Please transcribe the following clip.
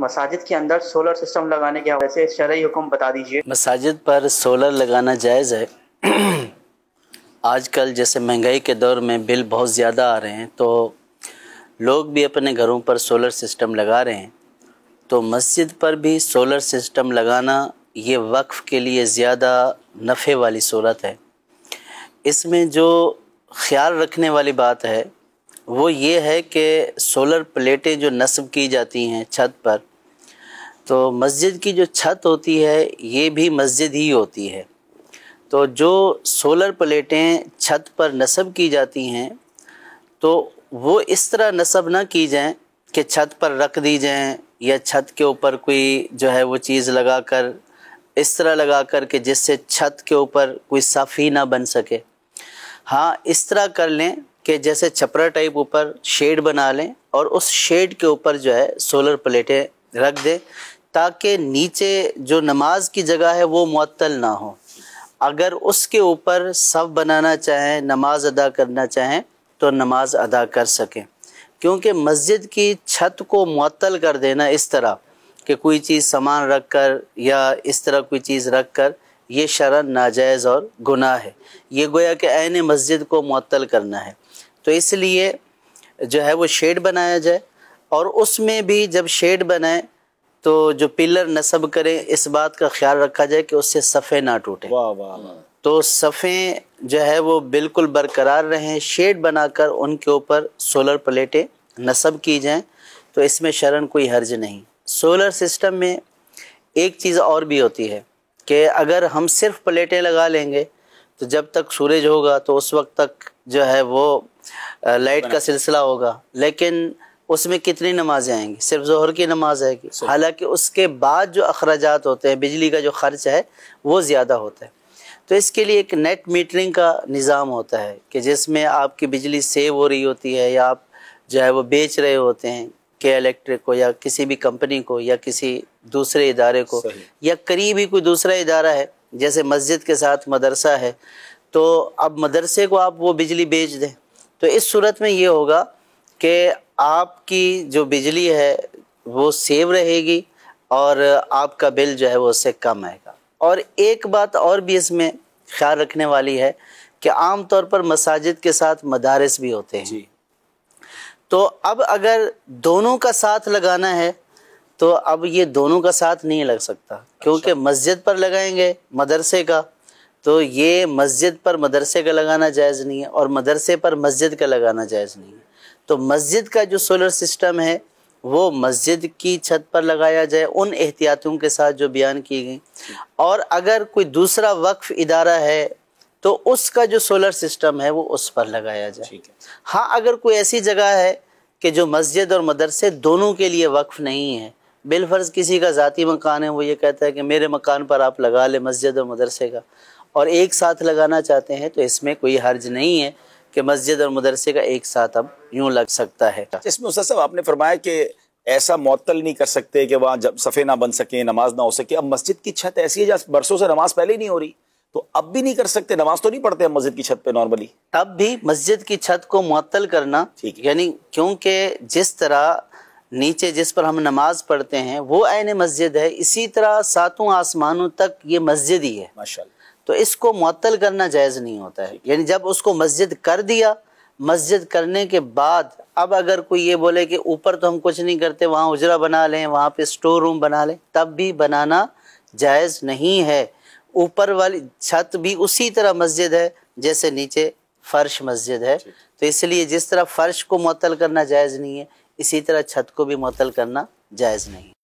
मसाजिद के अंदर solar system लगाने के हवाले से हुक्म बता दीजिए मसाजिद पर सोलर लगाना जायज़ है आजकल जैसे महंगाई के दौर में बिल बहुत ज़्यादा आ रहे हैं तो लोग भी अपने घरों पर सोलर सिस्टम लगा रहे हैं तो मस्जिद पर भी सोलर सिस्टम लगाना ये वक्फ़ के लिए ज़्यादा नफ़े वाली सूरत है इसमें जो ख्याल रखने वाली बात है वो ये है कि सोलर प्लेटें जो नस्ब की जाती हैं छत पर तो मस्जिद की जो छत होती है ये भी मस्जिद ही होती है तो जो सोलर प्लेटें छत पर नस्ब की जाती हैं तो वो इस तरह नस्ब ना की जाएं कि छत पर रख दी जाएं या छत के ऊपर कोई जो है वो चीज़ लगा कर इस तरह लगा कर के जिससे छत के ऊपर कोई साफ़ी ना बन सके हाँ इस तरह कर लें कि जैसे छपरा टाइप ऊपर शेड बना लें और उस शेड के ऊपर जो है सोलर प्लेटें रख दें ताकि नीचे जो नमाज की जगह है वो मअतल ना हो अगर उसके ऊपर सब बनाना चाहें नमाज अदा करना चाहें तो नमाज अदा कर सकें क्योंकि मस्जिद की छत को मअतल कर देना इस तरह कि कोई चीज़ सामान रख कर या इस तरह कोई चीज़ रख कर ये शरण नाजायज़ और गुनाह है ये गोया कि आने मस्जिद को मअतल करना है तो इसलिए जो है वो शेड बनाया जाए और उसमें भी जब शेड बनाए तो जो पिलर नसब करें इस बात का ख्याल रखा जाए कि उससे सफ़े ना टूटे वाह वाह हाँ। तो सफ़े जो है वो बिल्कुल बरकरार रहें शेड बनाकर उनके ऊपर सोलर प्लेटें नसब की जाएं तो इसमें शरण कोई हर्ज नहीं सोलर सिस्टम में एक चीज़ और भी होती है कि अगर हम सिर्फ प्लेटें लगा लेंगे तो जब तक सूरज होगा तो उस वक्त तक जो है वो लाइट का सिलसिला होगा लेकिन उसमें कितनी नमाजें आएंगी सिर्फ जहर की नमाज आएगी हालांकि उसके बाद जो अखराज होते हैं बिजली का जो खर्च है वो ज़्यादा होता है तो इसके लिए एक नेट मीटरिंग का निज़ाम होता है कि जिसमें आपकी बिजली सेव हो रही होती है या आप जो है वो बेच रहे होते हैं के इलेक्ट्रिक को या किसी भी कंपनी को या किसी दूसरे इदारे को या करीब ही कोई दूसरा इदारा है जैसे मस्जिद के साथ मदरसा है तो अब मदरसे को आप वो बिजली बेच दें तो इस सूरत में ये होगा कि आपकी जो बिजली है वो सेव रहेगी और आपका बिल जो है वो उससे कम आएगा और एक बात और भी इसमें ख्याल रखने वाली है कि आम तौर पर मसाजिद के साथ मदारस भी होते हैं तो अब अगर दोनों का साथ लगाना है तो अब ये दोनों का साथ नहीं लग सकता अच्छा। क्योंकि अच्छा। मस्जिद पर लगाएंगे मदरसे का तो ये मस्जिद पर मदरसे का लगाना जायज़ नहीं है और मदरसे पर मस्जिद का लगाना जायज़ नहीं है तो मस्जिद का जो सोलर सिस्टम है वो मस्जिद की छत पर लगाया जाए उन एहतियातों के साथ जो बयान की गई और अगर कोई दूसरा वक्फ इदारा है तो उसका जो सोलर सिस्टम है वो उस पर लगाया जाए हाँ अगर कोई ऐसी जगह है कि जो मस्जिद और मदरसे दोनों के लिए वक्फ नहीं है बिलफर्ज किसी का ज़ाती मकान है वो ये कहता है कि मेरे मकान पर आप लगा ले मस्जिद और मदरसे का और एक साथ लगाना चाहते हैं तो इसमें कोई हर्ज नहीं है कि मस्जिद और मदरसे का एक साथ अब यूं लग सकता है इसमें साहब आपने फरमाया कि ऐसा मअतल नहीं कर सकते कि वहाँ जब सफ़े ना बन सके नमाज ना हो सके अब मस्जिद की छत ऐसी है जहाँ बरसों से नमाज पहले ही नहीं हो रही तो अब भी नहीं कर सकते नमाज तो नहीं पढ़ते हम मस्जिद की छत पे नॉर्मली अब भी मस्जिद की छत को मअतल करना ठीक यानी क्योंकि जिस तरह नीचे जिस पर हम नमाज पढ़ते हैं वो आयन मस्जिद है इसी तरह सातों आसमानों तक ये मस्जिद ही है माशा तो इसको मअतल करना जायज़ नहीं होता है यानी जब उसको मस्जिद कर दिया मस्जिद करने के बाद अब अगर कोई ये बोले कि ऊपर तो हम कुछ नहीं करते वहाँ उजरा बना लें वहाँ पे स्टोर रूम बना लें तब भी बनाना जायज़ नहीं है ऊपर वाली छत भी उसी तरह मस्जिद है जैसे नीचे फ़र्श मस्जिद है तो इसलिए जिस तरह फ़र्श को मअतल करना जायज़ नहीं है इसी तरह छत को भी मअतल करना जायज़ नहीं है